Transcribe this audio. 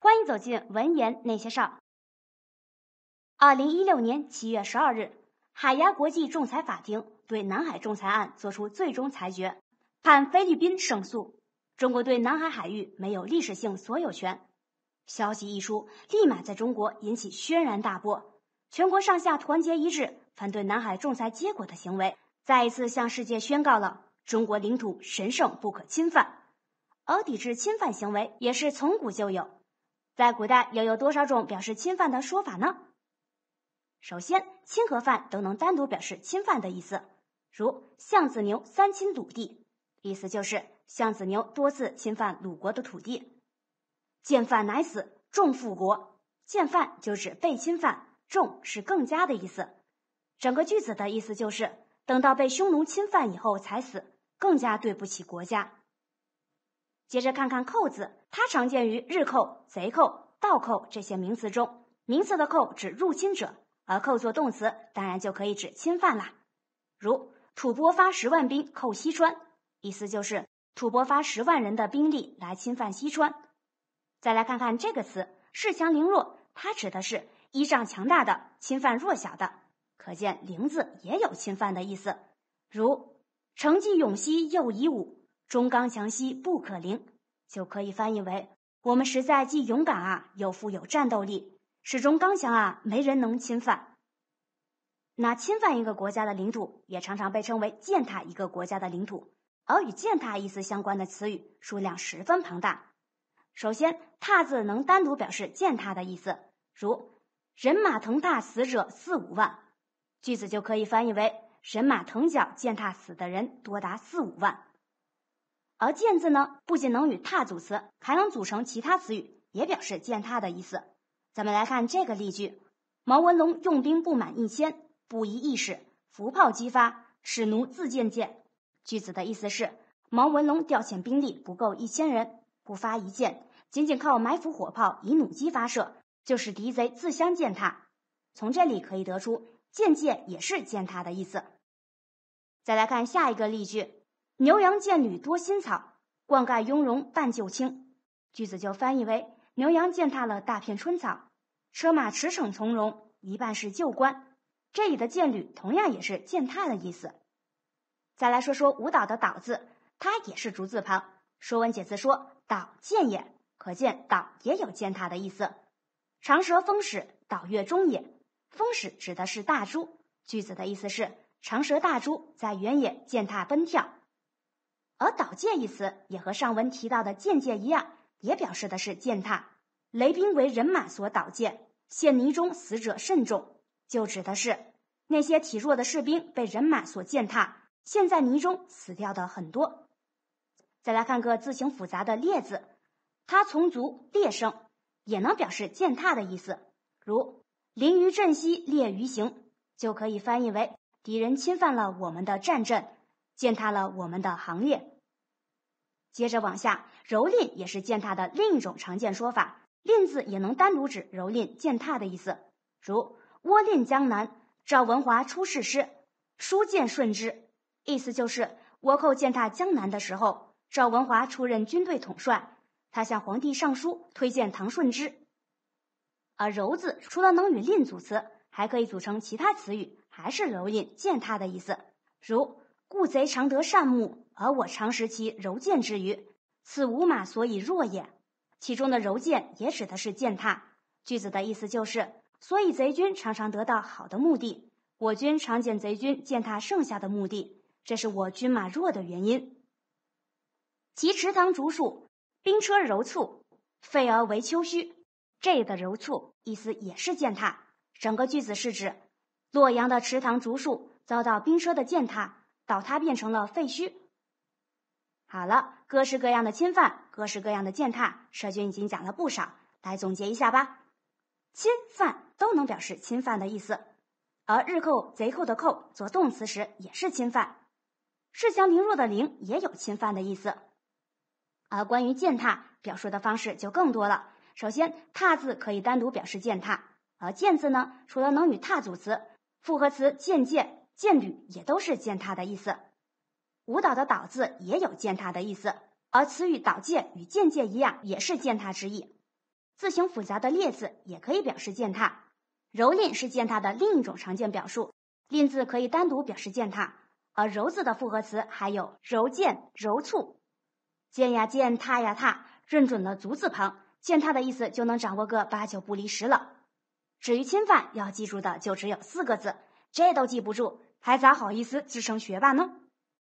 欢迎走进《文言那些事儿》。二零一六年七月十二日，海牙国际仲裁法庭对南海仲裁案作出最终裁决，判菲律宾胜诉。中国对南海海域没有历史性所有权。消息一出，立马在中国引起轩然大波，全国上下团结一致，反对南海仲裁结果的行为，再一次向世界宣告了中国领土神圣不可侵犯。而抵制侵犯行为，也是从古就有。在古代又有多少种表示侵犯的说法呢？首先，亲和犯都能单独表示侵犯的意思，如“相子牛三侵鲁地”，意思就是相子牛多次侵犯鲁国的土地。见犯乃死，重复国。见犯就指被侵犯，重是更加的意思。整个句子的意思就是，等到被匈奴侵犯以后才死，更加对不起国家。接着看看“寇”字，它常见于日寇、贼寇、盗寇这些名词中。名词的“寇”指入侵者，而“寇”作动词，当然就可以指侵犯啦。如“吐蕃发十万兵寇西川”，意思就是吐蕃发十万人的兵力来侵犯西川。再来看看这个词“恃强凌弱”，它指的是依仗强大的侵犯弱小的。可见“凌”字也有侵犯的意思。如“承继永熙，又以武”。中刚强兮不可凌，就可以翻译为“我们实在既勇敢啊，又富有战斗力，始终刚强啊，没人能侵犯。”那侵犯一个国家的领土，也常常被称为践踏一个国家的领土。而与“践踏”意思相关的词语数量十分庞大。首先，“踏”字能单独表示践踏的意思，如“人马腾踏死者四五万”，句子就可以翻译为“人马腾脚践踏死的人多达四五万。”而“践”字呢，不仅能与“踏”组词，还能组成其他词语，也表示践踏的意思。咱们来看这个例句：毛文龙用兵不满一千，不遗一矢，伏炮击发，使奴自践践。句子的意思是，毛文龙调遣兵力不够一千人，不发一箭，仅仅靠埋伏火炮以弩机发射，就使敌贼自相践踏。从这里可以得出，“践践”也是践踏的意思。再来看下一个例句。牛羊践履多新草，灌溉雍容半旧青。句子就翻译为：牛羊践踏了大片春草，车马驰骋从容，一半是旧观。这里的践履同样也是践踏的意思。再来说说舞蹈的“蹈”字，它也是竹字旁。《说文解字》说：“蹈，践也。”可见“蹈”也有践踏的意思。长蛇风使蹈跃中也。风使指的是大猪。句子的意思是：长蛇大猪在原野践踏奔跳。而“倒介”一词也和上文提到的“间介”一样，也表示的是践踏。雷兵为人马所倒介，陷泥中死者甚众，就指的是那些体弱的士兵被人马所践踏，陷在泥中死掉的很多。再来看个字形复杂的“裂”字，它从足，裂声，也能表示践踏的意思。如“临于阵兮，列于行”，就可以翻译为敌人侵犯了我们的战阵。践踏了我们的行业。接着往下，蹂躏也是践踏的另一种常见说法，“躏”字也能单独指蹂躏、践踏的意思，如“倭躏江南”，赵文华出世诗，书荐顺之，意思就是倭寇践踏江南的时候，赵文华出任军队统帅，他向皇帝上书推荐唐顺之。而“蹂”字除了能与“躏”组词，还可以组成其他词语，还是蹂躏、践踏的意思，如。故贼常得善木，而我常食其柔贱之余，此吾马所以弱也。其中的“柔贱”也指的是践踏。句子的意思就是，所以贼军常常得到好的目的，我军常见贼军践踏剩下的目的，这是我军马弱的原因。其池塘竹树，兵车揉促，废而为丘墟。这里的“蹂蹙”意思也是践踏。整个句子是指洛阳的池塘竹树遭到兵车的践踏。倒塌变成了废墟。好了，各式各样的侵犯，各式各样的践踏，社军已经讲了不少，来总结一下吧。侵犯都能表示侵犯的意思，而日寇、贼寇的寇做动词时也是侵犯，是强凌弱的凌也有侵犯的意思。而关于践踏，表述的方式就更多了。首先，踏字可以单独表示践踏，而践字呢，除了能与踏组词，复合词践界。践履也都是践踏的意思，舞蹈的蹈字也有践踏的意思，而词语蹈界与间界一样也是践踏之意。字形复杂的列字也可以表示践踏，蹂躏是践踏的另一种常见表述，吝字可以单独表示践踏，而蹂字的复合词还有蹂践、蹂促。践呀践，踏呀踏，认准了足字旁，践踏的意思就能掌握个八九不离十了。至于侵犯，要记住的就只有四个字，这都记不住。还咋好意思自称学霸呢？